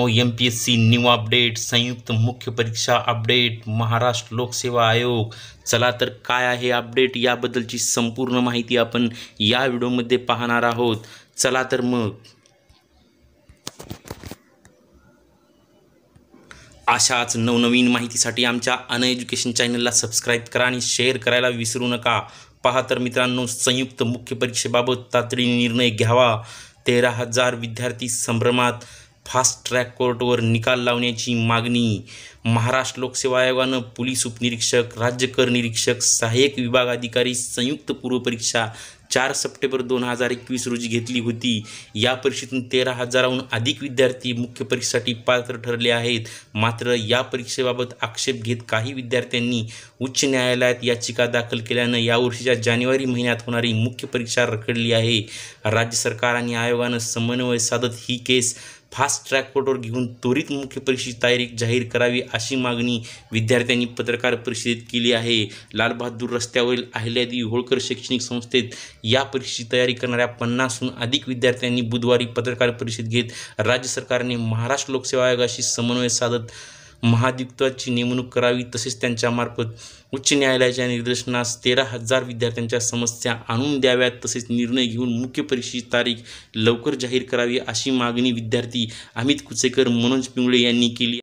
ओ M P S C new update संयुक्त मुख्य परीक्षा अपडेट महाराष्ट्र लोकसेवा आयोग चला तर काय आहे अपडेट याबद्दलची संपूर्ण माहिती आपण या व्हिडिओमध्ये पाहणार आहोत चला तर मग अशाच नवनवीन माहितीसाठी आमच्या अन एज्युकेशन चॅनलला सबस्क्राईब करा आणि शेअर करायला विसरू नका पहा तर मित्रांनो संयुक्त मुख्य परीक्षेबाबत तातडीने निर्णय घ्यावा तेरा हजार विद्यार्थी संभ्रमात फास्ट ट्रॅक कोर्टवर निकाल लावण्याची मागणी महाराष्ट्र लोकसेवा आयोगानं पोलीस उपनिरीक्षक राज्य निरीक्षक सहाय्यक अधिकारी संयुक्त पूर्वपरीक्षा चार सप्टेंबर दोन हजार एकवीस रोजी घेतली होती या परीक्षेतून तेरा हजाराहून अधिक विद्यार्थी मुख्य परीक्षेसाठी पात्र ठरले आहेत मात्र या परीक्षेबाबत आक्षेप घेत काही विद्यार्थ्यांनी उच्च न्यायालयात याचिका दाखल केल्यानं यावर्षीच्या जानेवारी महिन्यात होणारी मुख्य परीक्षा रखडली आहे राज्य सरकार आणि आयोगानं समन्वय साधत ही केस फास्ट ट्रॅक कोर्टवर घेऊन त्वरित मुख्य परीक्षेची तारीख जाहीर करावी अशी मागणी विद्यार्थ्यांनी पत्रकार परिषदेत केली आहे लालबहादूर रस्त्यावरील अहिल्यादी होळकर शैक्षणिक संस्थेत या परीक्षेची तयारी करणाऱ्या पन्नासहून अधिक विद्यार्थ्यांनी बुधवारी पत्रकार परिषद घेत राज्य सरकारने महाराष्ट्र लोकसेवा आयोगाशी समन्वय साधत महाद्युक्तवाची नेमणूक करावी तसेच त्यांच्यामार्फत उच्च न्यायालयाच्या निदर्शनास तेरा हजार विद्यार्थ्यांच्या समस्या आणून द्याव्यात तसेच निर्णय घेऊन मुख्य परीक्षेची तारीख लवकर जाहीर करावी अशी मागणी विद्यार्थी अमित कुचेकर मनोज पिंगळे यांनी केली